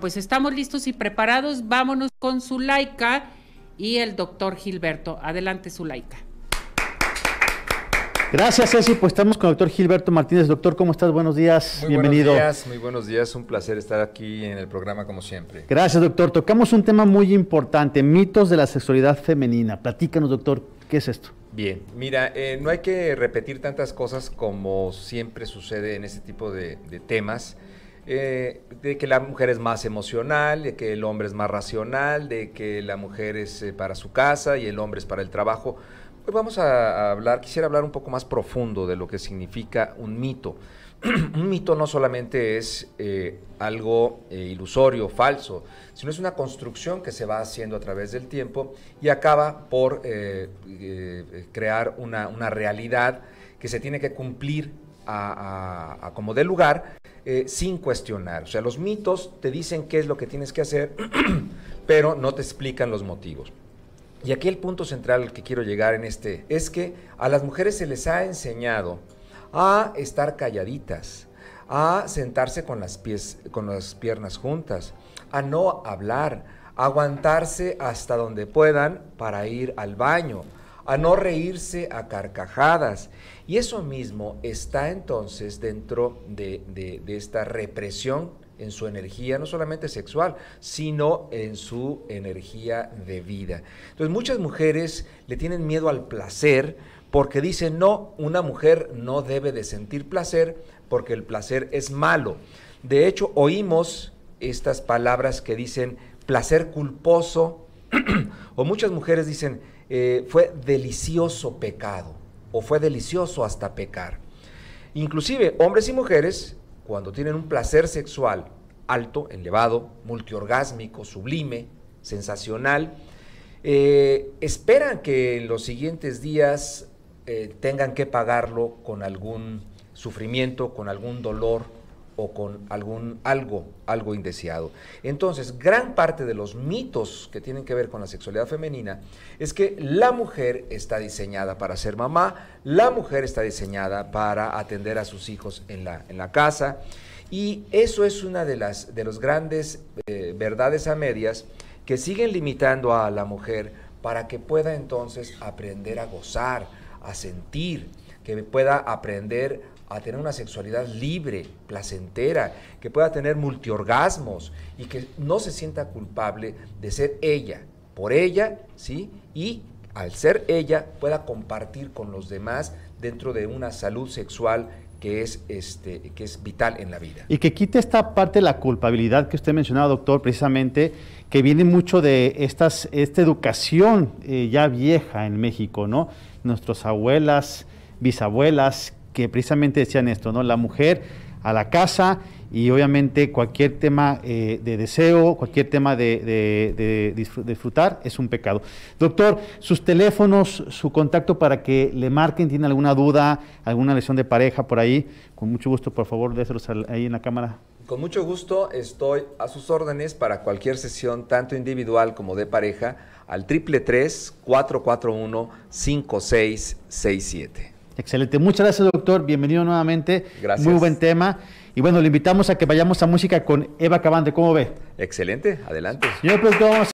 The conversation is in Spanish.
Pues estamos listos y preparados. Vámonos con Laica y el doctor Gilberto. Adelante, Laica. Gracias, Ceci. Pues estamos con el doctor Gilberto Martínez. Doctor, ¿cómo estás? Buenos días. Bienvenido. Buenos días, muy buenos días. Un placer estar aquí en el programa, como siempre. Gracias, doctor. Tocamos un tema muy importante: mitos de la sexualidad femenina. Platícanos, doctor, ¿qué es esto? Bien, mira, eh, no hay que repetir tantas cosas como siempre sucede en este tipo de, de temas. Eh, de que la mujer es más emocional, de que el hombre es más racional, de que la mujer es eh, para su casa y el hombre es para el trabajo. Hoy vamos a, hablar, quisiera hablar un poco más profundo de lo que significa un mito. un mito no solamente es eh, algo ilusorio, falso, sino es una construcción que se va haciendo a través del tiempo y acaba por crear una, realidad que se tiene que cumplir como de lugar eh, sin cuestionar. O sea, los mitos te dicen qué es lo que tienes que hacer, pero no te explican los motivos. Y aquí el punto central al que quiero llegar en este es que a las mujeres se les ha enseñado a estar calladitas, a sentarse con las, pies, con las piernas juntas, a no hablar, a aguantarse hasta donde puedan para ir al baño, a no reírse a carcajadas. Y eso mismo está entonces dentro de, esta represión en su energía, no solamente sexual, sino en su energía de vida. Entonces muchas mujeres le tienen miedo al placer porque dicen, no, una mujer no debe de sentir placer porque el placer es malo. De hecho, oímos estas palabras que dicen placer culposo, o muchas mujeres dicen, eh, fue delicioso pecado, o fue delicioso hasta pecar. Inclusive, hombres y mujeres, cuando tienen un placer sexual alto, elevado, multiorgásmico, sublime, sensacional, eh, esperan que en los siguientes días eh, tengan que pagarlo con algún sufrimiento, con algún dolor, o con algún algo, algo indeseado. Entonces, gran parte de los mitos que tienen que ver con la sexualidad femenina es que la mujer está diseñada para ser mamá, la mujer está diseñada para atender a sus hijos en la, en la casa. Y eso es una de las de los grandes eh, verdades a medias que siguen limitando a la mujer para que pueda entonces aprender a gozar, a sentir, que pueda aprender a tener una sexualidad libre, placentera, que pueda tener multiorgasmos y que no se sienta culpable de ser ella, por ella, ¿sí? Y al ser ella pueda compartir con los demás dentro de una salud sexual que es, este, que es vital en la vida. Y que quite esta parte de la culpabilidad que usted mencionaba, doctor, precisamente, que viene mucho de estas, esta educación eh, ya vieja en México, ¿no? Nuestras abuelas, bisabuelas, que precisamente decían esto, ¿no? La mujer a la casa y obviamente cualquier tema eh, de deseo, cualquier tema de, disfrutar es un pecado. Doctor, sus teléfonos, su contacto para que le marquen, tiene alguna duda, alguna lesión de pareja por ahí, con mucho gusto, por favor, déselos ahí en la cámara. Con mucho gusto estoy a sus órdenes para cualquier sesión, tanto individual como de pareja, al 333-441-5667. Excelente. Muchas gracias, doctor. Bienvenido nuevamente. Gracias. Muy buen tema. Y bueno, le invitamos a que vayamos a música con Eva Cabande, ¿Cómo ve? Excelente. Adelante. Señor productor,